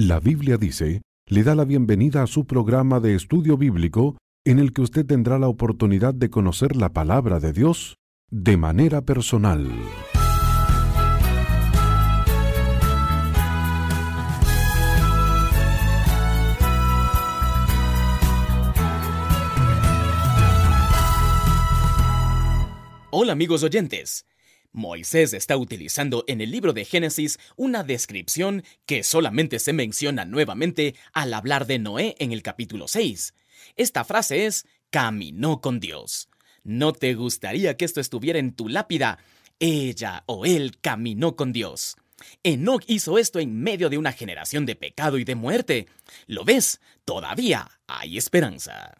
La Biblia dice, le da la bienvenida a su programa de estudio bíblico en el que usted tendrá la oportunidad de conocer la palabra de Dios de manera personal. Hola amigos oyentes, Moisés está utilizando en el libro de Génesis una descripción que solamente se menciona nuevamente al hablar de Noé en el capítulo 6. Esta frase es, caminó con Dios. ¿No te gustaría que esto estuviera en tu lápida? Ella o él caminó con Dios. Enoch hizo esto en medio de una generación de pecado y de muerte. ¿Lo ves? Todavía hay esperanza.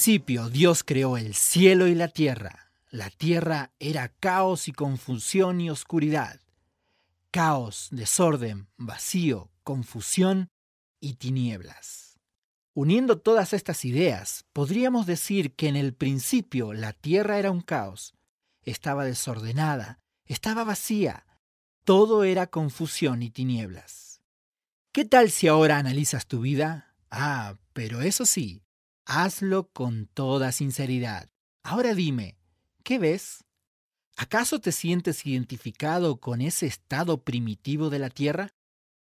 principio Dios creó el cielo y la tierra. La tierra era caos y confusión y oscuridad. Caos, desorden, vacío, confusión y tinieblas. Uniendo todas estas ideas, podríamos decir que en el principio la tierra era un caos, estaba desordenada, estaba vacía, todo era confusión y tinieblas. ¿Qué tal si ahora analizas tu vida? Ah, pero eso sí, hazlo con toda sinceridad. Ahora dime, ¿qué ves? ¿Acaso te sientes identificado con ese estado primitivo de la Tierra?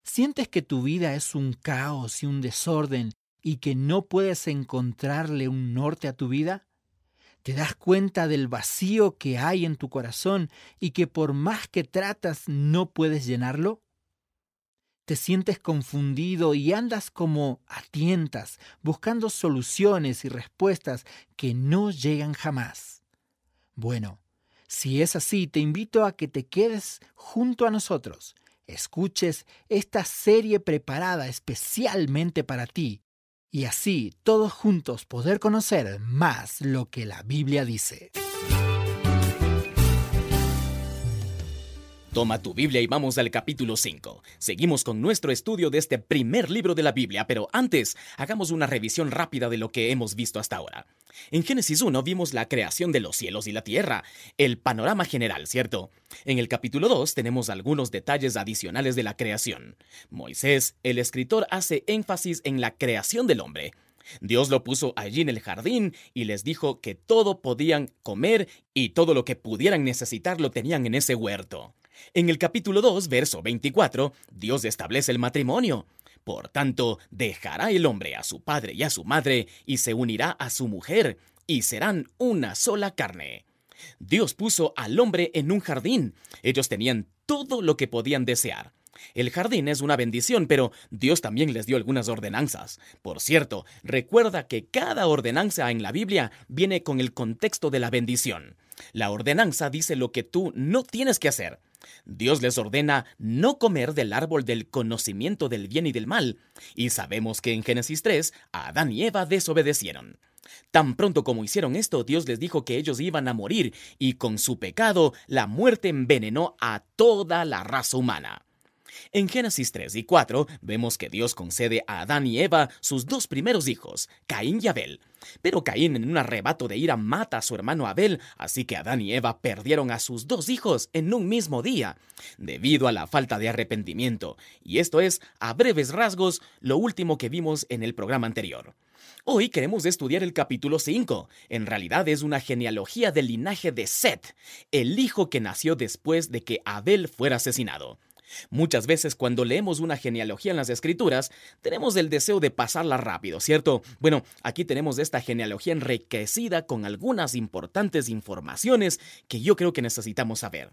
¿Sientes que tu vida es un caos y un desorden y que no puedes encontrarle un norte a tu vida? ¿Te das cuenta del vacío que hay en tu corazón y que por más que tratas no puedes llenarlo? te sientes confundido y andas como a tientas, buscando soluciones y respuestas que no llegan jamás. Bueno, si es así, te invito a que te quedes junto a nosotros, escuches esta serie preparada especialmente para ti, y así todos juntos poder conocer más lo que la Biblia dice. Toma tu Biblia y vamos al capítulo 5. Seguimos con nuestro estudio de este primer libro de la Biblia, pero antes hagamos una revisión rápida de lo que hemos visto hasta ahora. En Génesis 1 vimos la creación de los cielos y la tierra, el panorama general, ¿cierto? En el capítulo 2 tenemos algunos detalles adicionales de la creación. Moisés, el escritor, hace énfasis en la creación del hombre. Dios lo puso allí en el jardín y les dijo que todo podían comer y todo lo que pudieran necesitar lo tenían en ese huerto. En el capítulo 2, verso 24, Dios establece el matrimonio. Por tanto, dejará el hombre a su padre y a su madre, y se unirá a su mujer, y serán una sola carne. Dios puso al hombre en un jardín. Ellos tenían todo lo que podían desear. El jardín es una bendición, pero Dios también les dio algunas ordenanzas. Por cierto, recuerda que cada ordenanza en la Biblia viene con el contexto de la bendición. La ordenanza dice lo que tú no tienes que hacer. Dios les ordena no comer del árbol del conocimiento del bien y del mal, y sabemos que en Génesis 3 Adán y Eva desobedecieron. Tan pronto como hicieron esto, Dios les dijo que ellos iban a morir, y con su pecado la muerte envenenó a toda la raza humana. En Génesis 3 y 4 vemos que Dios concede a Adán y Eva sus dos primeros hijos, Caín y Abel. Pero Caín en un arrebato de ira mata a su hermano Abel, así que Adán y Eva perdieron a sus dos hijos en un mismo día, debido a la falta de arrepentimiento. Y esto es, a breves rasgos, lo último que vimos en el programa anterior. Hoy queremos estudiar el capítulo 5. En realidad es una genealogía del linaje de Seth, el hijo que nació después de que Abel fuera asesinado. Muchas veces cuando leemos una genealogía en las escrituras, tenemos el deseo de pasarla rápido, ¿cierto? Bueno, aquí tenemos esta genealogía enriquecida con algunas importantes informaciones que yo creo que necesitamos saber.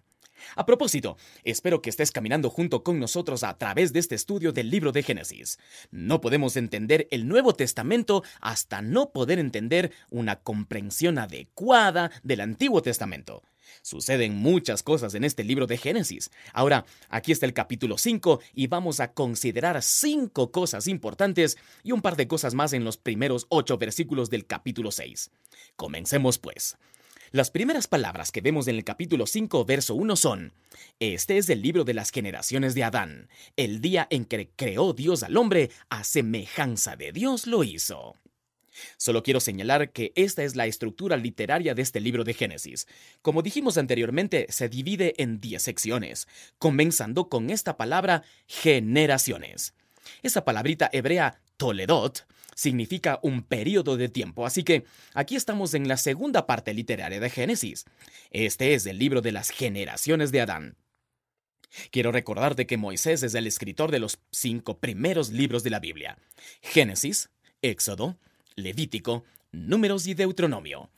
A propósito, espero que estés caminando junto con nosotros a través de este estudio del libro de Génesis. No podemos entender el Nuevo Testamento hasta no poder entender una comprensión adecuada del Antiguo Testamento. Suceden muchas cosas en este libro de Génesis. Ahora, aquí está el capítulo 5 y vamos a considerar cinco cosas importantes y un par de cosas más en los primeros ocho versículos del capítulo 6. Comencemos pues. Las primeras palabras que vemos en el capítulo 5, verso 1 son, Este es el libro de las generaciones de Adán, el día en que creó Dios al hombre, a semejanza de Dios lo hizo. Solo quiero señalar que esta es la estructura literaria de este libro de Génesis. Como dijimos anteriormente, se divide en 10 secciones, comenzando con esta palabra generaciones. Esa palabrita hebrea Toledot significa un periodo de tiempo, así que aquí estamos en la segunda parte literaria de Génesis. Este es el libro de las generaciones de Adán. Quiero recordarte que Moisés es el escritor de los cinco primeros libros de la Biblia. Génesis, Éxodo, Levítico, Números y Deuteronomio.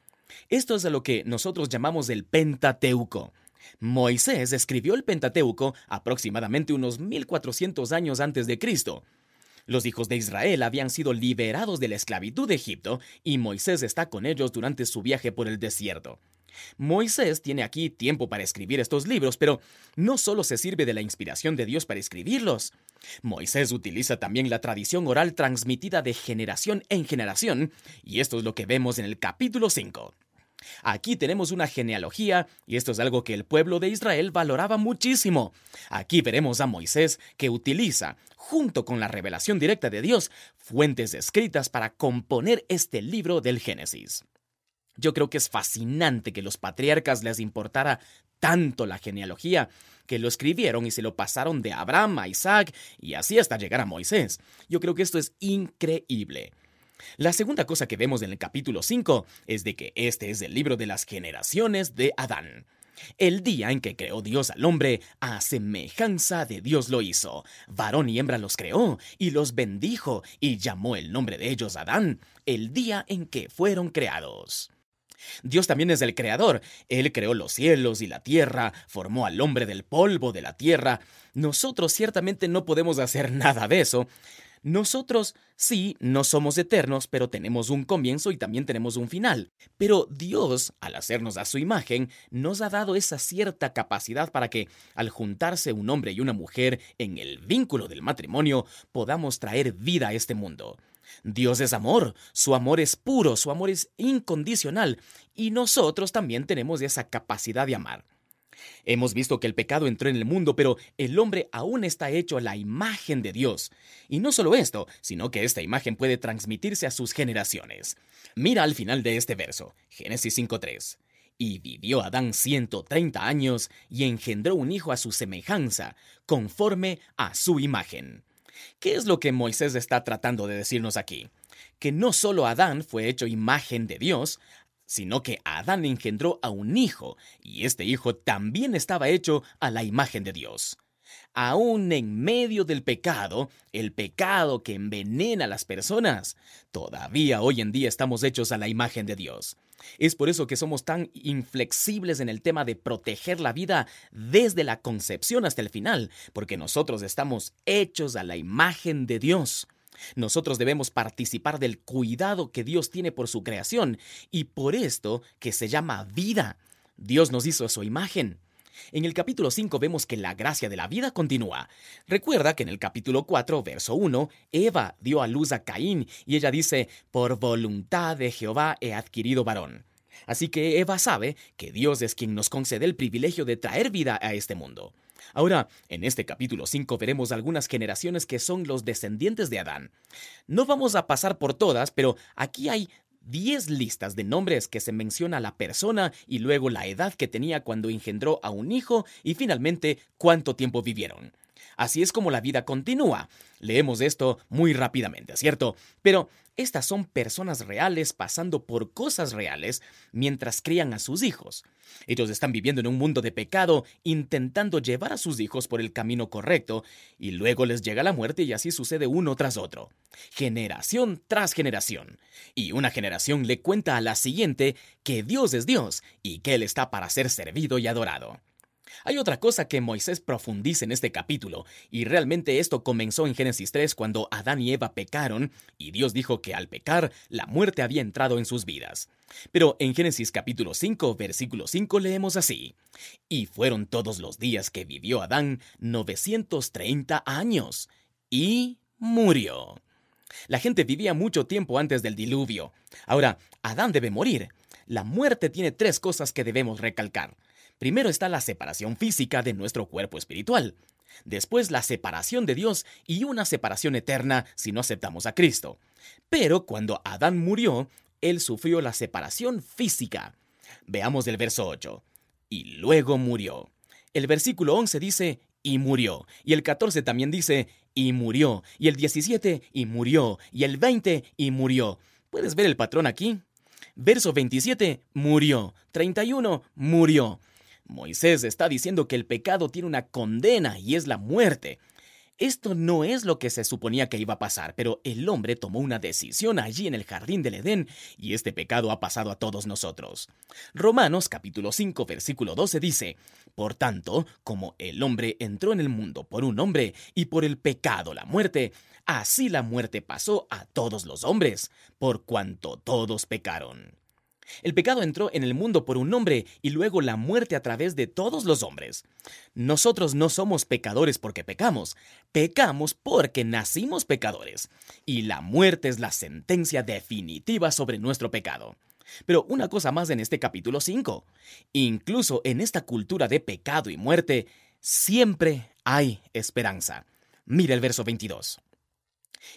Esto es a lo que nosotros llamamos el Pentateuco. Moisés escribió el Pentateuco aproximadamente unos 1400 años antes de Cristo. Los hijos de Israel habían sido liberados de la esclavitud de Egipto y Moisés está con ellos durante su viaje por el desierto. Moisés tiene aquí tiempo para escribir estos libros, pero no solo se sirve de la inspiración de Dios para escribirlos. Moisés utiliza también la tradición oral transmitida de generación en generación, y esto es lo que vemos en el capítulo 5. Aquí tenemos una genealogía, y esto es algo que el pueblo de Israel valoraba muchísimo. Aquí veremos a Moisés que utiliza, junto con la revelación directa de Dios, fuentes escritas para componer este libro del Génesis. Yo creo que es fascinante que los patriarcas les importara tanto la genealogía, que lo escribieron y se lo pasaron de Abraham a Isaac y así hasta llegar a Moisés. Yo creo que esto es increíble. La segunda cosa que vemos en el capítulo 5 es de que este es el libro de las generaciones de Adán. El día en que creó Dios al hombre, a semejanza de Dios lo hizo. Varón y hembra los creó, y los bendijo, y llamó el nombre de ellos Adán, el día en que fueron creados. Dios también es el creador. Él creó los cielos y la tierra, formó al hombre del polvo de la tierra. Nosotros ciertamente no podemos hacer nada de eso. Nosotros sí, no somos eternos, pero tenemos un comienzo y también tenemos un final. Pero Dios, al hacernos a su imagen, nos ha dado esa cierta capacidad para que, al juntarse un hombre y una mujer en el vínculo del matrimonio, podamos traer vida a este mundo. Dios es amor, su amor es puro, su amor es incondicional, y nosotros también tenemos esa capacidad de amar. Hemos visto que el pecado entró en el mundo, pero el hombre aún está hecho a la imagen de Dios. Y no solo esto, sino que esta imagen puede transmitirse a sus generaciones. Mira al final de este verso, Génesis 5.3. Y vivió Adán 130 años y engendró un hijo a su semejanza, conforme a su imagen. ¿Qué es lo que Moisés está tratando de decirnos aquí? Que no solo Adán fue hecho imagen de Dios, sino que Adán engendró a un hijo, y este hijo también estaba hecho a la imagen de Dios. Aún en medio del pecado, el pecado que envenena a las personas, todavía hoy en día estamos hechos a la imagen de Dios. Es por eso que somos tan inflexibles en el tema de proteger la vida desde la concepción hasta el final, porque nosotros estamos hechos a la imagen de Dios. Nosotros debemos participar del cuidado que Dios tiene por su creación y por esto que se llama vida. Dios nos hizo a su imagen. En el capítulo 5 vemos que la gracia de la vida continúa. Recuerda que en el capítulo 4, verso 1, Eva dio a luz a Caín y ella dice, por voluntad de Jehová he adquirido varón. Así que Eva sabe que Dios es quien nos concede el privilegio de traer vida a este mundo. Ahora, en este capítulo 5 veremos algunas generaciones que son los descendientes de Adán. No vamos a pasar por todas, pero aquí hay 10 listas de nombres que se menciona la persona y luego la edad que tenía cuando engendró a un hijo y finalmente cuánto tiempo vivieron. Así es como la vida continúa. Leemos esto muy rápidamente, ¿cierto? Pero estas son personas reales pasando por cosas reales mientras crían a sus hijos. Ellos están viviendo en un mundo de pecado, intentando llevar a sus hijos por el camino correcto, y luego les llega la muerte y así sucede uno tras otro, generación tras generación. Y una generación le cuenta a la siguiente que Dios es Dios y que Él está para ser servido y adorado. Hay otra cosa que Moisés profundiza en este capítulo, y realmente esto comenzó en Génesis 3 cuando Adán y Eva pecaron, y Dios dijo que al pecar la muerte había entrado en sus vidas. Pero en Génesis capítulo 5, versículo 5 leemos así, y fueron todos los días que vivió Adán 930 años, y murió. La gente vivía mucho tiempo antes del diluvio. Ahora, Adán debe morir. La muerte tiene tres cosas que debemos recalcar. Primero está la separación física de nuestro cuerpo espiritual, después la separación de Dios y una separación eterna si no aceptamos a Cristo. Pero cuando Adán murió, él sufrió la separación física. Veamos el verso 8. Y luego murió. El versículo 11 dice, y murió. Y el 14 también dice, y murió. Y el 17, y murió. Y el 20, y murió. ¿Puedes ver el patrón aquí? Verso 27, murió. 31, murió. Moisés está diciendo que el pecado tiene una condena y es la muerte. Esto no es lo que se suponía que iba a pasar, pero el hombre tomó una decisión allí en el jardín del Edén y este pecado ha pasado a todos nosotros. Romanos capítulo 5 versículo 12 dice, Por tanto, como el hombre entró en el mundo por un hombre y por el pecado la muerte, así la muerte pasó a todos los hombres, por cuanto todos pecaron. El pecado entró en el mundo por un hombre y luego la muerte a través de todos los hombres. Nosotros no somos pecadores porque pecamos, pecamos porque nacimos pecadores. Y la muerte es la sentencia definitiva sobre nuestro pecado. Pero una cosa más en este capítulo 5. Incluso en esta cultura de pecado y muerte, siempre hay esperanza. Mira el verso 22.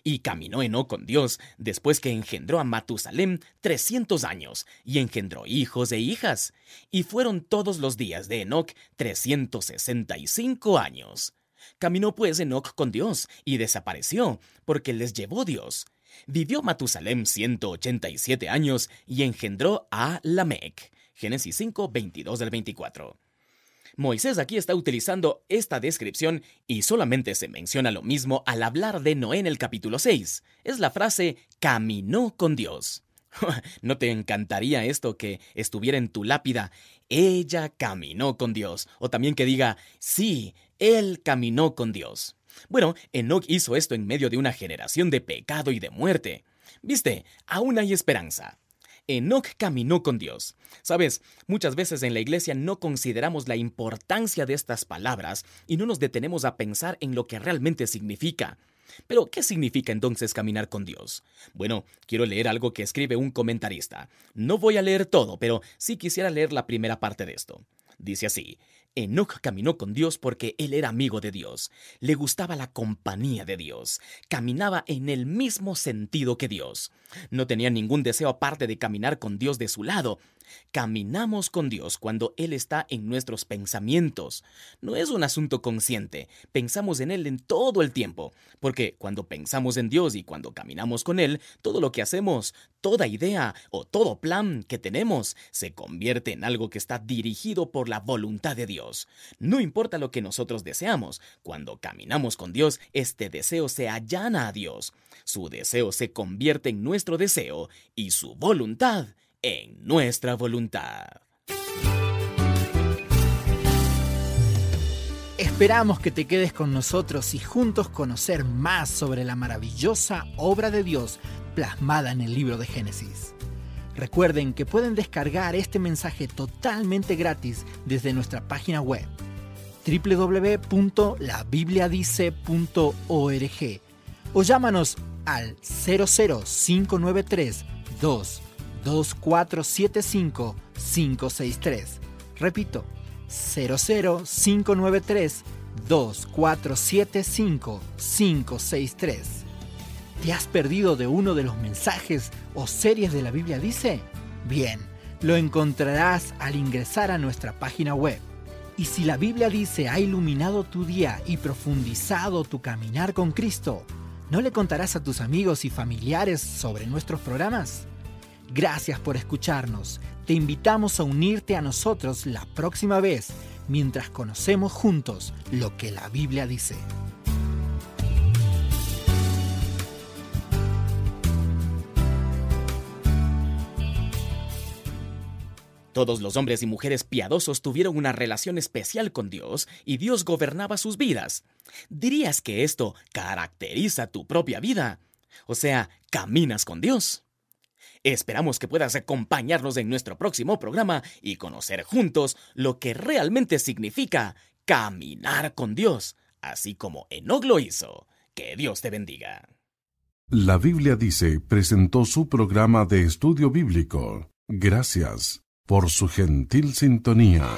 Y caminó Eno con Dios después que engendró a Matusalem 300 años, y engendró hijos e hijas, y fueron todos los días de Enoc 365 años. Caminó pues Enoc con Dios, y desapareció, porque les llevó Dios. Vivió Matusalem 187 años, y engendró a Lamec. Génesis 5, 22 del 24. Moisés aquí está utilizando esta descripción y solamente se menciona lo mismo al hablar de Noé en el capítulo 6. Es la frase caminó con Dios. ¿No te encantaría esto que estuviera en tu lápida? Ella caminó con Dios. O también que diga, sí, él caminó con Dios. Bueno, Enoch hizo esto en medio de una generación de pecado y de muerte. Viste, aún hay esperanza. Enoch caminó con Dios. Sabes, muchas veces en la iglesia no consideramos la importancia de estas palabras y no nos detenemos a pensar en lo que realmente significa. Pero, ¿qué significa entonces caminar con Dios? Bueno, quiero leer algo que escribe un comentarista. No voy a leer todo, pero sí quisiera leer la primera parte de esto. Dice así, Enoch caminó con Dios porque él era amigo de Dios, le gustaba la compañía de Dios, caminaba en el mismo sentido que Dios. No tenía ningún deseo aparte de caminar con Dios de su lado, Caminamos con Dios cuando Él está en nuestros pensamientos. No es un asunto consciente. Pensamos en Él en todo el tiempo. Porque cuando pensamos en Dios y cuando caminamos con Él, todo lo que hacemos, toda idea o todo plan que tenemos se convierte en algo que está dirigido por la voluntad de Dios. No importa lo que nosotros deseamos, cuando caminamos con Dios, este deseo se allana a Dios. Su deseo se convierte en nuestro deseo y su voluntad en nuestra voluntad. Esperamos que te quedes con nosotros y juntos conocer más sobre la maravillosa obra de Dios plasmada en el libro de Génesis. Recuerden que pueden descargar este mensaje totalmente gratis desde nuestra página web www.labibliadice.org o llámanos al 00593 2 2475 563. Repito, 00593 2475 563. ¿Te has perdido de uno de los mensajes o series de la Biblia dice? Bien, lo encontrarás al ingresar a nuestra página web. Y si la Biblia dice ha iluminado tu día y profundizado tu caminar con Cristo, ¿no le contarás a tus amigos y familiares sobre nuestros programas? Gracias por escucharnos. Te invitamos a unirte a nosotros la próxima vez mientras conocemos juntos lo que la Biblia dice. Todos los hombres y mujeres piadosos tuvieron una relación especial con Dios y Dios gobernaba sus vidas. ¿Dirías que esto caracteriza tu propia vida? O sea, caminas con Dios. Esperamos que puedas acompañarnos en nuestro próximo programa y conocer juntos lo que realmente significa caminar con Dios, así como Enoch lo hizo. Que Dios te bendiga. La Biblia dice presentó su programa de estudio bíblico. Gracias por su gentil sintonía.